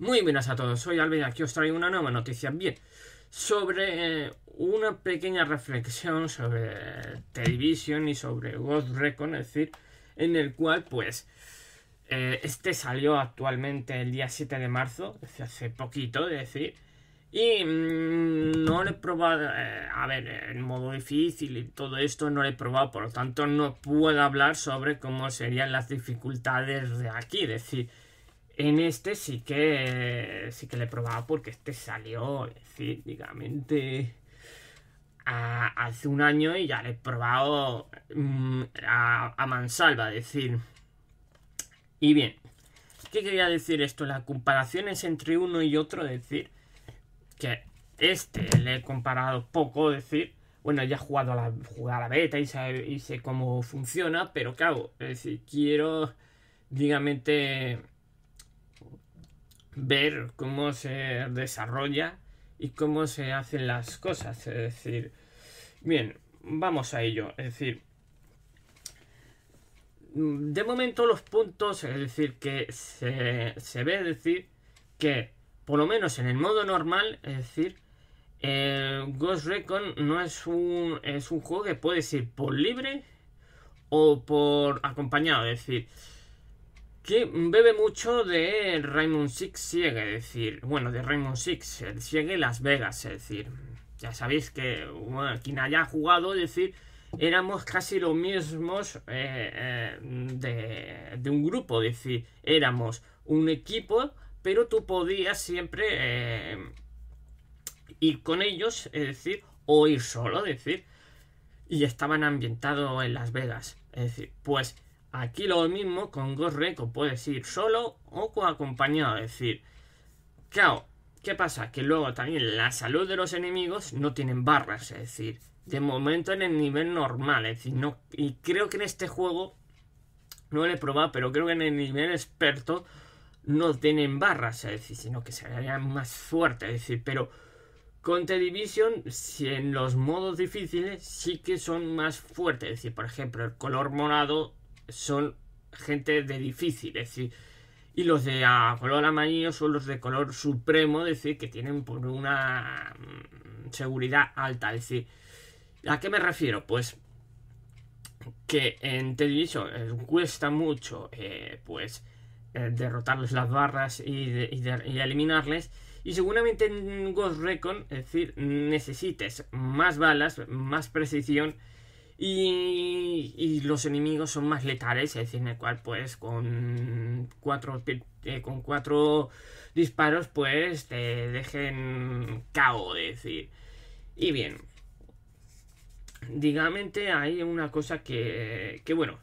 Muy buenas a todos, soy Albert y aquí os traigo una nueva noticia. Bien, sobre eh, una pequeña reflexión sobre Television y sobre Ghost Recon, es decir, en el cual, pues, eh, este salió actualmente el día 7 de marzo, hace poquito, es decir, y mm, no lo he probado, eh, a ver, en modo difícil y todo esto no lo he probado, por lo tanto, no puedo hablar sobre cómo serían las dificultades de aquí, es decir en este sí que sí que le probado porque este salió digamos, hace un año y ya le he probado mm, a, a, mansalva, decir. Y bien, ¿qué quería decir esto? Las comparaciones entre uno y otro, decir que este le he comparado poco, decir, bueno, ya he jugado a la, beta y sé, cómo funciona, pero claro, es decir, quiero, digamos ver cómo se desarrolla y cómo se hacen las cosas. Es decir, bien, vamos a ello. Es decir, de momento los puntos, es decir, que se, ve, decir, que por lo menos en el modo normal, es decir, Ghost Recon no es un, es un juego que puede ser por libre o por acompañado, es decir, bebe mucho de Raymond Six Siege, es decir, bueno, de Raymond Six, Sigue Siege Las Vegas, es decir, ya sabéis que quien haya jugado, es decir, éramos casi los mismos eh, eh, de, un grupo, es decir, éramos un equipo, pero tú podías siempre eh, ir con ellos, es decir, o ir solo, es decir, y estaban ambientados en Las Vegas, es decir, pues Aquí lo mismo, con Ghost Reco puedes ir solo o acompañado. Es decir, claro, ¿qué pasa? Que luego también la salud de los enemigos no tienen barras. Es decir, de momento en el nivel normal. Es decir, no. Y creo que en este juego. No lo he probado, pero creo que en el nivel experto. No tienen barras, es decir, sino que se más fuerte. Es decir, pero. Con The Division, si en los modos difíciles sí que son más fuertes. Es decir, por ejemplo, el color morado son gente de difícil, es decir, y los de color amarillo son los de color supremo, es decir, que tienen por una mm, seguridad alta, es decir, ¿a qué me refiero? Pues que en televisión cuesta mucho, eh, pues, eh, derrotarles las barras y, eliminarles. Y seguramente en Ghost Recon, es decir, necesites más balas, más precisión y, los enemigos son más letales, es decir, en el cual pues con cuatro, eh, con cuatro disparos pues te dejen cao, es decir. Y bien, digamente hay una cosa que, que bueno,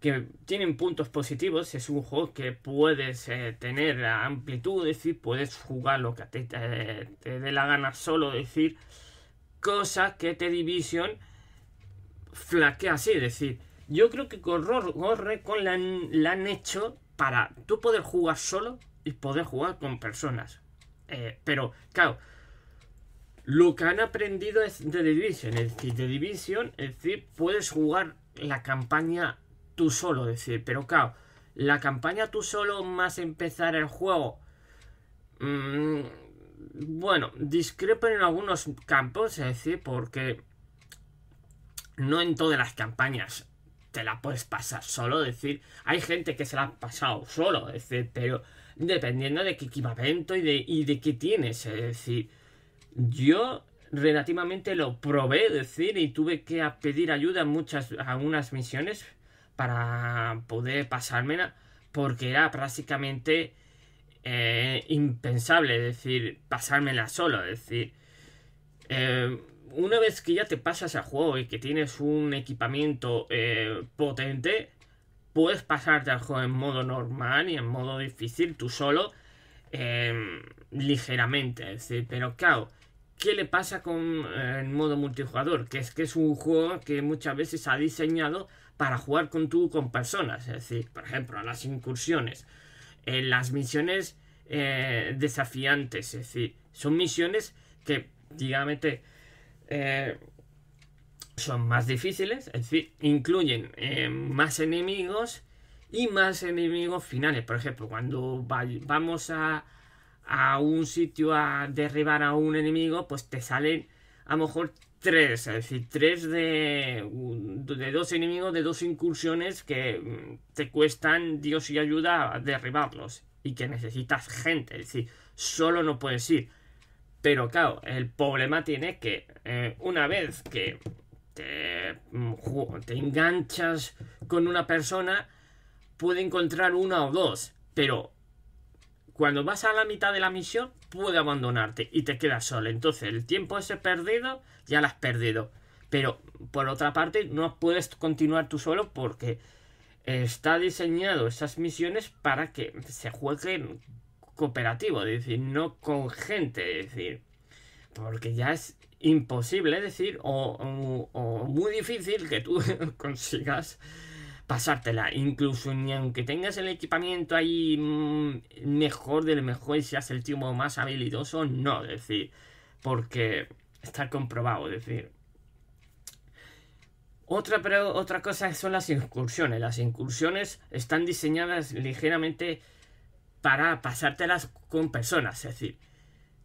que tienen puntos positivos, es un juego que puedes eh, tener tener amplitud, es decir, puedes jugar lo que te, dé la gana solo, decir, cosa que te Division flaquea así. Es decir, yo creo que con la, la han hecho para tú poder jugar solo y poder jugar con personas. Eh, pero, claro, lo que han aprendido es de Division. Es decir, de Division, es decir, puedes jugar la campaña tú solo. Es decir, pero claro, la campaña tú solo más empezar el juego. Mm, bueno, discrepan en algunos campos, es decir, porque no en todas las campañas te la puedes pasar solo, es decir, hay gente que se la ha pasado solo, es decir, pero dependiendo de qué equipamiento y de, de qué tienes, es decir, yo relativamente lo probé, decir, y tuve que pedir ayuda en muchas, algunas misiones para poder pasármela, porque era prácticamente eh, impensable, es decir, pasármela solo, es decir, eh, una vez que ya te pasas al juego y que tienes un equipamiento eh, potente, puedes pasarte al juego en modo normal y en modo difícil tú solo em, ligeramente. decir, pero claro, ¿qué le pasa con eh, el modo multijugador? Que es que es un juego que muchas veces ha diseñado para jugar con tú con personas. Es decir, por ejemplo, las incursiones, eh, las misiones desafiantes. Es decir, son misiones que, digamos, eh, son más difíciles, es decir, incluyen eh, más enemigos y más enemigos finales. Por ejemplo, cuando vamos a, a, un sitio a derribar a un enemigo, pues te salen a lo mejor tres, es decir, tres de, de dos enemigos, de dos incursiones que mm, te cuestan Dios y ayuda a derribarlos y que necesitas gente, es decir, solo no puedes ir pero claro, el problema tiene que eh, una vez que mm, te, enganchas con una persona, puede encontrar una o dos. Pero cuando vas a la mitad de la misión, puede abandonarte y te quedas solo. Entonces, el tiempo ese perdido, ya lo has perdido. Pero, por otra parte, no puedes continuar tú solo porque está diseñado esas misiones para que se jueguen cooperativo, es decir, no con gente, es decir, porque ya es imposible Es decir o, muy difícil que tú consigas pasártela, incluso ni aunque tengas el equipamiento ahí mm, mejor del mejor y seas el tipo más habilidoso, no, es decir, porque está comprobado, es decir. Otra, pero otra cosa son las incursiones. Las incursiones están diseñadas ligeramente para pasártelas con personas. Es decir,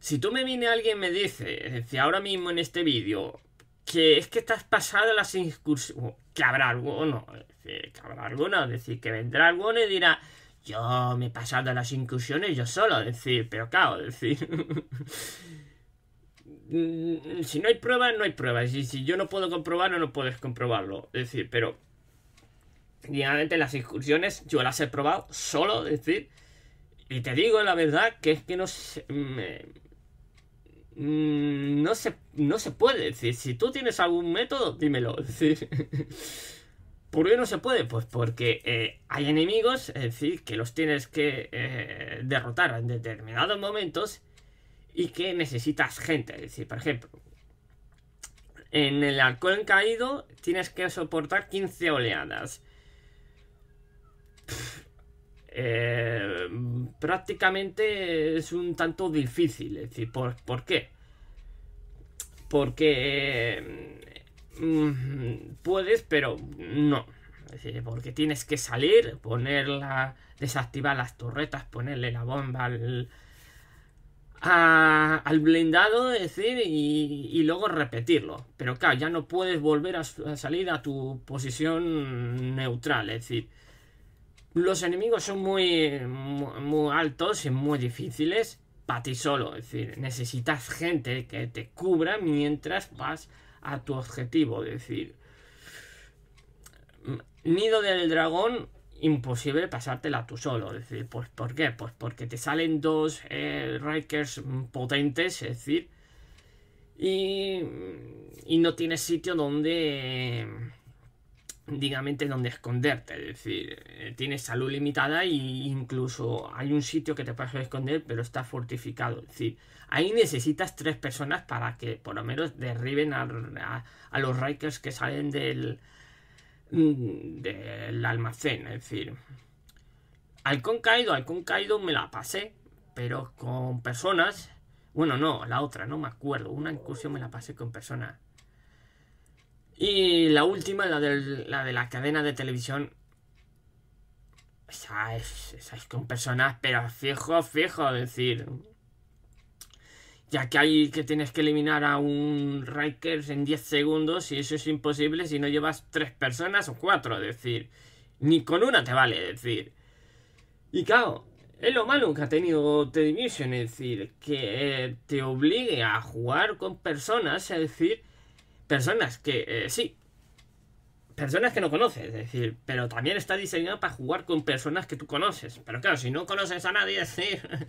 si tú me viene alguien y me dice, ahora mismo en este vídeo, que es que estás pasado las incursiones, que habrá alguno, es decir, que habrá alguno, es decir, que vendrá alguno y dirá, yo me he pasado las incursiones yo solo, es decir, pero claro, es decir... si no hay pruebas, no hay pruebas. Y si yo no puedo comprobarlo, no puedes comprobarlo. Es decir, pero... Generalmente las incursiones yo las he probado solo, es decir... Y te digo la verdad que es que no se, mm, no se, no se puede. decir, si tú tienes algún método, dímelo. decir, ¿Por qué no se puede? Pues porque eh, hay enemigos, es decir, que los tienes que eh, derrotar en determinados momentos y que necesitas gente. Es decir, por ejemplo, en el alcohol caído tienes que soportar 15 oleadas. Eh, prácticamente es un tanto difícil. Es decir, ¿por, qué? Porque mm, puedes, pero no. porque tienes que salir, ponerla, desactivar las torretas, ponerle la bomba al, al blindado, es decir, y, luego repetirlo. Pero claro, ya no puedes volver a salir a tu posición neutral, es decir, los enemigos son muy, muy, altos y muy difíciles para ti solo. Es decir, necesitas gente que te cubra mientras vas a tu objetivo. Es decir, Nido del Dragón, imposible pasártela tú solo. Es decir, pues ¿por qué? Pues porque te salen dos eh, Rikers potentes, es decir, y, y no tienes sitio donde dígamente dónde esconderte. Es decir, eh, tienes salud limitada e incluso hay un sitio que te puedes esconder, pero está fortificado. Es decir, ahí necesitas tres personas para que por lo menos derriben a, los Rikers que salen del, mm, del almacén. Es decir, al Caído, al Caído me la pasé, pero con personas. Bueno, no, la otra, no me acuerdo. Una incursión me la pasé con personas y la última, la, la de la cadena de televisión. Esa es, con personas, pero fijo, fijo, decir. Ya que hay que tienes que eliminar a un Rikers en 10 segundos y eso es imposible si no llevas 3 personas o 4, es decir. Ni con una te vale, decir. Y claro, es lo malo que ha tenido The Division, es decir, que te obligue a jugar con personas, es decir, personas que eh, sí, personas que no conoces, es decir, pero también está diseñado para jugar con personas que tú conoces. Pero claro, si no conoces a nadie, es, decir,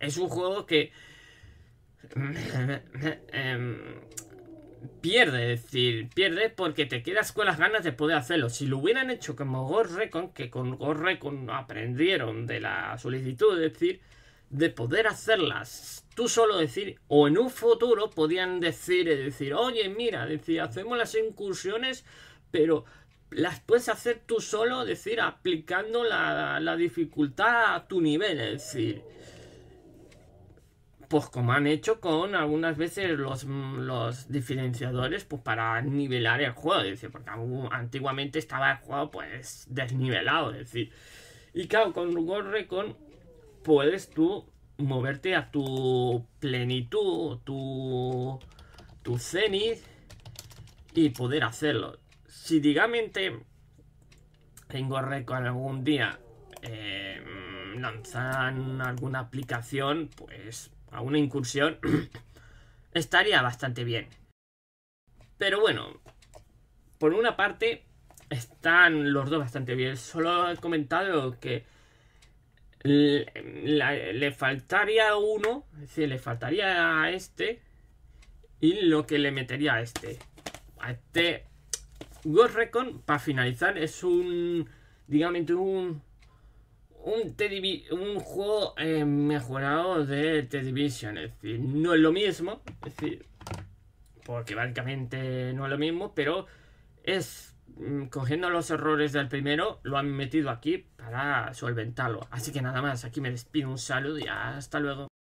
es un juego que em, pierde, es decir, pierde porque te quedas con las ganas de poder hacerlo. Si lo hubieran hecho como Ghost Recon, que con Ghost aprendieron de la solicitud, es decir, de poder hacerlas tú solo decir, o en un futuro podían decir, eh, decir, oye, mira, decir, hacemos las incursiones, pero las puedes hacer tú solo, decir, aplicando la, dificultad a tu nivel, es decir. Pues como han hecho con algunas veces los, diferenciadores, pues para nivelar el juego, decir, porque antiguamente estaba el juego pues desnivelado, es decir. Y claro, con World Recon puedes tú moverte a tu plenitud, tu, tu cenit y poder hacerlo. Si digamente tengo récord algún día eh, lanzan alguna aplicación, pues a una incursión estaría bastante bien. Pero bueno, por una parte están los dos bastante bien. Solo he comentado que le, faltaría uno, es decir, le faltaría a este y lo que le metería a este. A este Ghost Recon, para finalizar, es un, digamos, un, un, un juego eh, mejorado de The Division. Es decir, no es lo mismo, es decir, porque básicamente no es lo mismo, pero es Mm, cogiendo los errores del primero, lo han metido aquí para solventarlo. Así que nada más, aquí me despido, un saludo y hasta luego.